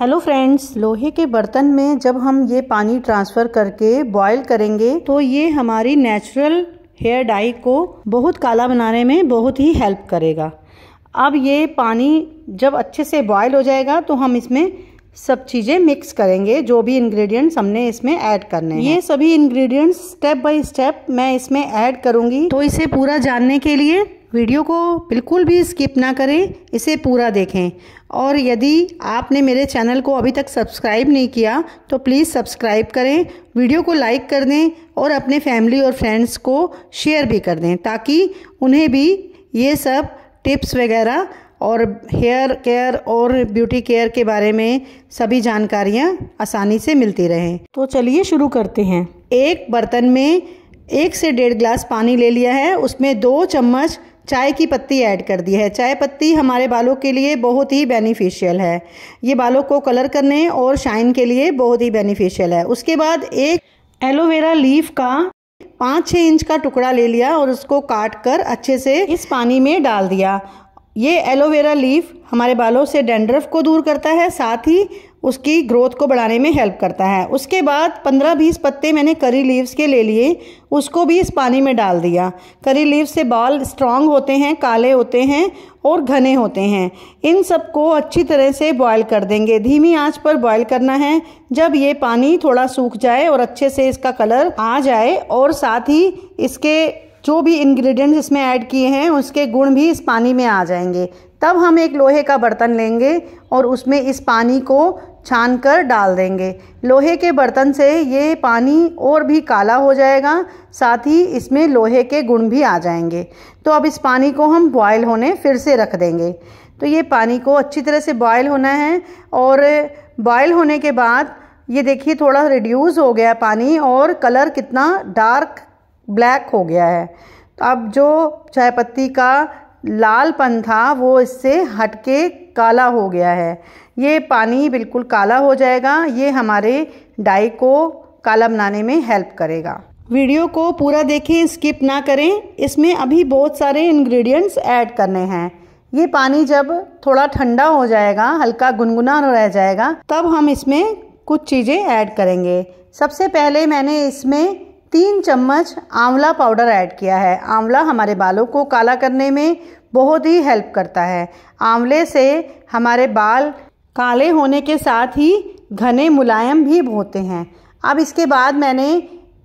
hello friends लोहे के बर्तन में जब हम ये पानी ट्रांसफ़र करके बॉयल करेंगे तो ये हमारी नेचुरल हेयर डाई को बहुत काला बनाने में बहुत ही हेल्प करेगा अब ये पानी जब अच्छे से बॉयल हो जाएगा तो हम इसमें सब चीज़ें मिक्स करेंगे जो भी इंग्रेडिएंट्स हमने इसमें ऐड करने हैं ये सभी इंग्रेडिएंट्स स्टेप बाय स्टेप मैं इसमें ऐड करूँगी तो इसे पूरा जानने के लिए वीडियो को बिल्कुल भी स्किप ना करें इसे पूरा देखें और यदि आपने मेरे चैनल को अभी तक सब्सक्राइब नहीं किया तो प्लीज़ सब्सक्राइब करें वीडियो को लाइक कर दें और अपने फैमिली और फ्रेंड्स को शेयर भी कर दें ताकि उन्हें भी ये सब टिप्स वगैरह और हेयर केयर और ब्यूटी केयर के बारे में सभी जानकारियाँ आसानी से मिलती रहें तो चलिए शुरू करते हैं एक बर्तन में एक से डेढ़ ग्लास पानी ले लिया है उसमें दो चम्मच चाय की पत्ती ऐड कर दी है चाय पत्ती हमारे बालों के लिए बहुत ही बेनिफिशियल है ये बालों को कलर करने और शाइन के लिए बहुत ही बेनिफिशियल है उसके बाद एक एलोवेरा लीफ का पाँच छः इंच का टुकड़ा ले लिया और उसको काट कर अच्छे से इस पानी में डाल दिया ये एलोवेरा लीफ हमारे बालों से डेंड्रफ को दूर करता है साथ ही उसकी ग्रोथ को बढ़ाने में हेल्प करता है उसके बाद 15-20 पत्ते मैंने करी लीव्स के ले लिए उसको भी इस पानी में डाल दिया करी लीव्स से बाल स्ट्रांग होते हैं काले होते हैं और घने होते हैं इन सबको अच्छी तरह से बॉयल कर देंगे धीमी आंच पर बॉयल करना है जब ये पानी थोड़ा सूख जाए और अच्छे से इसका कलर आ जाए और साथ ही इसके जो भी इंग्रेडिएंट्स इसमें ऐड किए हैं उसके गुण भी इस पानी में आ जाएंगे तब हम एक लोहे का बर्तन लेंगे और उसमें इस पानी को छान कर डाल देंगे लोहे के बर्तन से ये पानी और भी काला हो जाएगा साथ ही इसमें लोहे के गुण भी आ जाएंगे तो अब इस पानी को हम बॉयल होने फिर से रख देंगे तो ये पानी को अच्छी तरह से बॉयल होना है और बॉयल होने के बाद ये देखिए थोड़ा रिड्यूस हो गया पानी और कलर कितना डार्क ब्लैक हो गया है तो अब जो चाय पत्ती का लालपन था वो इससे हटके काला हो गया है ये पानी बिल्कुल काला हो जाएगा ये हमारे डाई को काला बनाने में हेल्प करेगा वीडियो को पूरा देखें स्किप ना करें इसमें अभी बहुत सारे इंग्रेडिएंट्स ऐड करने हैं ये पानी जब थोड़ा ठंडा हो जाएगा हल्का गुनगुना रह जाएगा तब हम इसमें कुछ चीज़ें ऐड करेंगे सबसे पहले मैंने इसमें तीन चम्मच आंवला पाउडर ऐड किया है आंवला हमारे बालों को काला करने में बहुत ही हेल्प करता है आंवले से हमारे बाल काले होने के साथ ही घने मुलायम भी होते हैं अब इसके बाद मैंने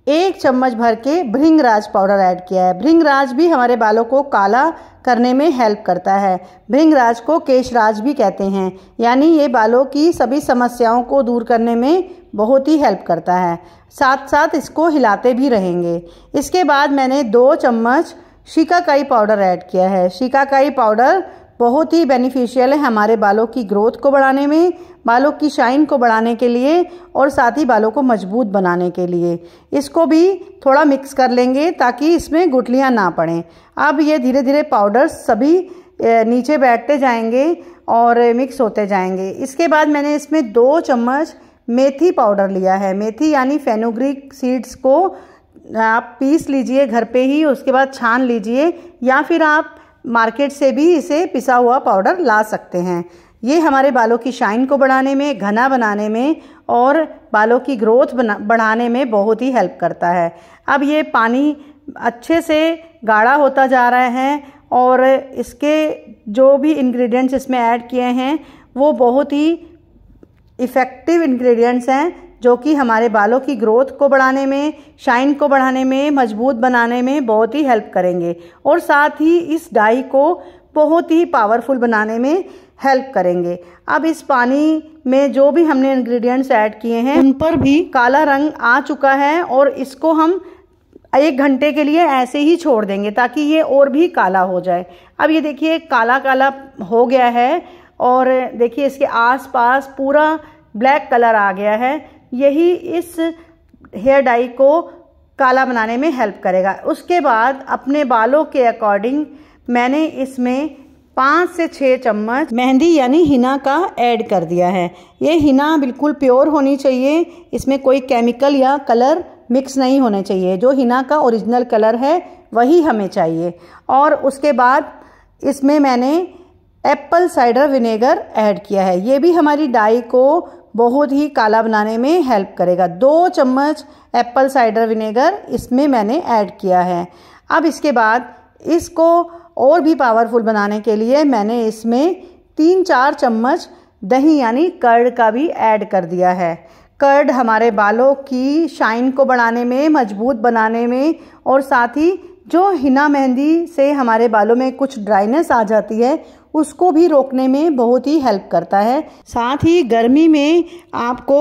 एक चम्मच भर के भृंगराज पाउडर ऐड किया है भृंगराज भी हमारे बालों को काला करने में हेल्प करता है भृंगराज को केशराज भी कहते हैं यानी ये बालों की सभी समस्याओं को दूर करने में बहुत ही हेल्प करता है साथ साथ इसको हिलाते भी रहेंगे इसके बाद मैंने दो चम्मच शिकाकाई पाउडर ऐड किया है शिकाकाई पाउडर बहुत ही बेनिफिशियल है हमारे बालों की ग्रोथ को बढ़ाने में बालों की शाइन को बढ़ाने के लिए और साथ ही बालों को मजबूत बनाने के लिए इसको भी थोड़ा मिक्स कर लेंगे ताकि इसमें गुटलियाँ ना पड़ें अब ये धीरे धीरे पाउडर सभी नीचे बैठते जाएंगे और मिक्स होते जाएंगे इसके बाद मैंने इसमें दो चम्मच मेथी पाउडर लिया है मेथी यानी फेनोग्रिक सीड्स को आप पीस लीजिए घर पे ही उसके बाद छान लीजिए या फिर आप मार्केट से भी इसे पिसा हुआ पाउडर ला सकते हैं ये हमारे बालों की शाइन को बढ़ाने में घना बनाने में और बालों की ग्रोथ बना बढ़ाने में बहुत ही हेल्प करता है अब ये पानी अच्छे से गाढ़ा होता जा रहा है और इसके जो भी इंग्रेडिएंट्स इसमें ऐड किए हैं वो बहुत ही इफ़ेक्टिव इंग्रेडिएंट्स हैं जो कि हमारे बालों की ग्रोथ को बढ़ाने में शाइन को बढ़ाने में मजबूत बनाने में बहुत ही हेल्प करेंगे और साथ ही इस डाई को बहुत ही पावरफुल बनाने में हेल्प करेंगे अब इस पानी में जो भी हमने इंग्रेडिएंट्स ऐड किए हैं उन पर भी काला रंग आ चुका है और इसको हम एक घंटे के लिए ऐसे ही छोड़ देंगे ताकि ये और भी काला हो जाए अब ये देखिए काला काला हो गया है और देखिए इसके आसपास पूरा ब्लैक कलर आ गया है यही इस हेयर डाई को काला बनाने में हेल्प करेगा उसके बाद अपने बालों के अकॉर्डिंग मैंने इसमें पाँच से छः चम्मच मेहंदी यानी हिना का ऐड कर दिया है ये हिना बिल्कुल प्योर होनी चाहिए इसमें कोई केमिकल या कलर मिक्स नहीं होने चाहिए जो हिना का ओरिजिनल कलर है वही हमें चाहिए और उसके बाद इसमें मैंने एप्पल साइडर विनेगर ऐड किया है ये भी हमारी डाई को बहुत ही काला बनाने में हेल्प करेगा दो चम्मच एप्पल साइडर विनेगर इसमें मैंने ऐड किया है अब इसके बाद इसको और भी पावरफुल बनाने के लिए मैंने इसमें तीन चार चम्मच दही यानी कर्ड का भी ऐड कर दिया है कर्ड हमारे बालों की शाइन को बढ़ाने में मजबूत बनाने में और साथ ही जो हिना मेहंदी से हमारे बालों में कुछ ड्राइनेस आ जाती है उसको भी रोकने में बहुत ही हेल्प करता है साथ ही गर्मी में आपको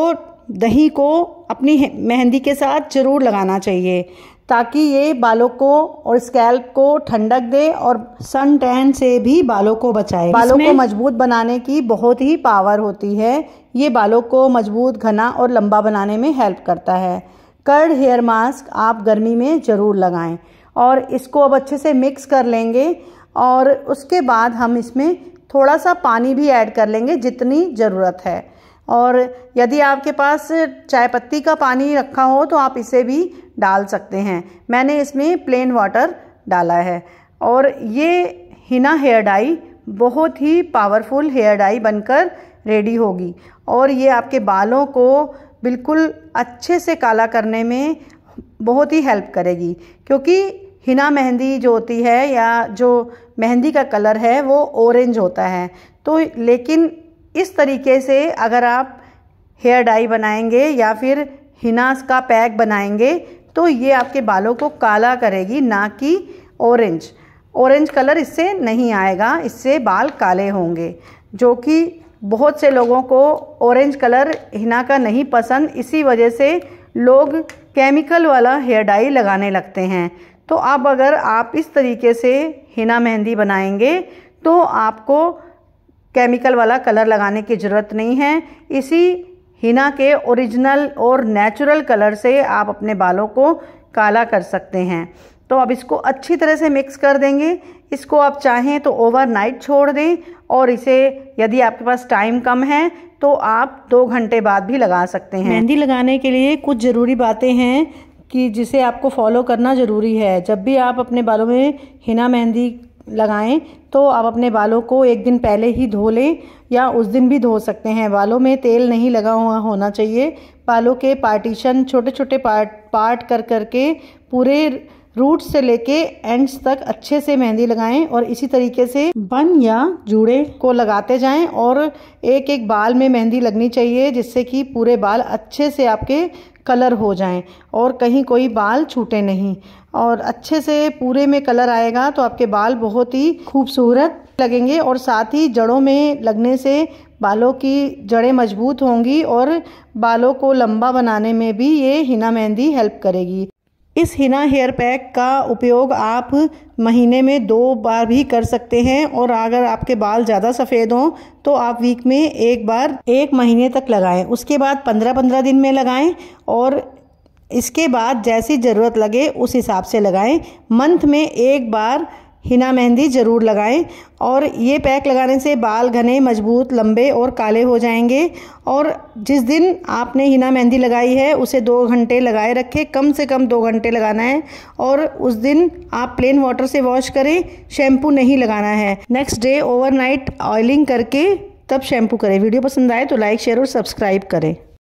दही को अपनी मेहंदी के साथ ज़रूर लगाना चाहिए ताकि ये बालों को और स्कैल्प को ठंडक दे और सन टैन से भी बालों को बचाए बालों को मजबूत बनाने की बहुत ही पावर होती है ये बालों को मजबूत घना और लंबा बनाने में हेल्प करता है कर्ड हेयर मास्क आप गर्मी में ज़रूर लगाएं और इसको अब अच्छे से मिक्स कर लेंगे और उसके बाद हम इसमें थोड़ा सा पानी भी ऐड कर लेंगे जितनी ज़रूरत है और यदि आपके पास चाय पत्ती का पानी रखा हो तो आप इसे भी डाल सकते हैं मैंने इसमें प्लेन वाटर डाला है और ये हिना हेयर डाई बहुत ही पावरफुल हेयर डाई बनकर रेडी होगी और ये आपके बालों को बिल्कुल अच्छे से काला करने में बहुत ही हेल्प करेगी क्योंकि हिना मेहंदी जो होती है या जो मेहंदी का कलर है वो ऑरेंज होता है तो लेकिन इस तरीके से अगर आप हेयर डाई बनाएंगे या फिर हिनास का पैक बनाएंगे तो ये आपके बालों को काला करेगी ना कि ऑरेंज ऑरेंज कलर इससे नहीं आएगा इससे बाल काले होंगे जो कि बहुत से लोगों को ऑरेंज कलर हिना का नहीं पसंद इसी वजह से लोग केमिकल वाला हेयर डाई लगाने लगते हैं तो अब अगर आप इस तरीके से हिना मेहंदी बनाएंगे तो आपको केमिकल वाला कलर लगाने की ज़रूरत नहीं है इसी हिना के ओरिजिनल और नेचुरल कलर से आप अपने बालों को काला कर सकते हैं तो अब इसको अच्छी तरह से मिक्स कर देंगे इसको आप चाहें तो ओवरनाइट छोड़ दें और इसे यदि आपके पास टाइम कम है तो आप दो घंटे बाद भी लगा सकते हैं मेहंदी लगाने के लिए कुछ ज़रूरी बातें हैं कि जिसे आपको फॉलो करना ज़रूरी है जब भी आप अपने बालों में हिना मेहंदी लगाएं तो आप अपने बालों को एक दिन पहले ही धो लें या उस दिन भी धो सकते हैं बालों में तेल नहीं लगा हुआ होना चाहिए बालों के पार्टीशन छोटे छोटे पार्ट पार्ट कर करके पूरे रूट से लेके एंड्स तक अच्छे से मेहंदी लगाएं और इसी तरीके से बन या जूड़े को लगाते जाएं और एक एक बाल में मेहंदी लगनी चाहिए जिससे कि पूरे बाल अच्छे से आपके कलर हो जाएं और कहीं कोई बाल छूटे नहीं और अच्छे से पूरे में कलर आएगा तो आपके बाल बहुत ही खूबसूरत लगेंगे और साथ ही जड़ों में लगने से बालों की जड़ें मजबूत होंगी और बालों को लंबा बनाने में भी ये हिना मेहंदी हेल्प करेगी इस हिना हेयर पैक का उपयोग आप महीने में दो बार भी कर सकते हैं और अगर आपके बाल ज़्यादा सफ़ेद हों तो आप वीक में एक बार एक महीने तक लगाएं उसके बाद पंद्रह पंद्रह दिन में लगाएं और इसके बाद जैसी ज़रूरत लगे उस हिसाब से लगाएं मंथ में एक बार हिना मेहंदी ज़रूर लगाएं और ये पैक लगाने से बाल घने मजबूत लंबे और काले हो जाएंगे और जिस दिन आपने हिना मेहंदी लगाई है उसे दो घंटे लगाए रखें कम से कम दो घंटे लगाना है और उस दिन आप प्लेन वाटर से वॉश करें शैम्पू नहीं लगाना है नेक्स्ट डे ओवरनाइट ऑयलिंग करके तब शैम्पू करें वीडियो पसंद आए तो लाइक शेयर और सब्सक्राइब करें